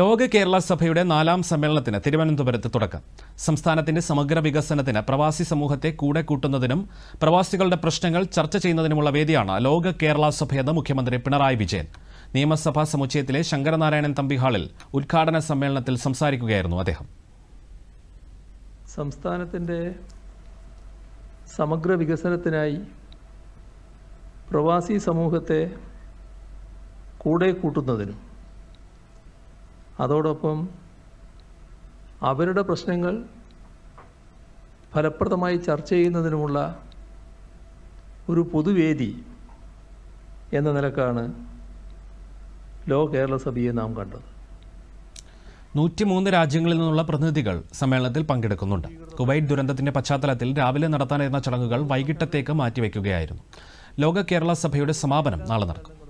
ലോക കേരള സഭയുടെ നാലാം സമ്മേളനത്തിന് തിരുവനന്തപുരത്ത് തുടക്കം സംസ്ഥാനത്തിന്റെ സമഗ്ര വികസനത്തിന് പ്രവാസി സമൂഹത്തെ കൂടെ കൂട്ടുന്നതിനും പ്രവാസികളുടെ പ്രശ്നങ്ങൾ ചർച്ച ചെയ്യുന്നതിനുമുള്ള വേദിയാണ് ലോക കേരള സഭയെന്ന് മുഖ്യമന്ത്രി പിണറായി വിജയൻ നിയമസഭാ സമുച്ചയത്തിലെ ശങ്കരനാരായണൻ തമ്പി ഹാളിൽ ഉദ്ഘാടന സമ്മേളനത്തിൽ സംസാരിക്കുകയായിരുന്നു അദ്ദേഹം സംസ്ഥാനത്തിൻ്റെ സമഗ്ര വികസനത്തിനായി പ്രവാസി സമൂഹത്തെ കൂടെ കൂട്ടുന്നതിനും അതോടൊപ്പം അവരുടെ പ്രശ്നങ്ങൾ ഫലപ്രദമായി ചർച്ച ചെയ്യുന്നതിനുമുള്ള ഒരു പൊതുവേദി എന്ന നിലക്കാണ് ലോ കേരള സഭയെ നാം കണ്ടത് നൂറ്റിമൂന്ന് രാജ്യങ്ങളിൽ നിന്നുള്ള പ്രതിനിധികൾ സമ്മേളനത്തിൽ പങ്കെടുക്കുന്നുണ്ട് കുവൈറ്റ് ദുരന്തത്തിന്റെ പശ്ചാത്തലത്തിൽ രാവിലെ നടത്താനിരുന്ന ചടങ്ങുകൾ വൈകിട്ടത്തേക്ക് മാറ്റിവെക്കുകയായിരുന്നു ലോക കേരള സഭയുടെ സമാപനം നാളെ നടക്കും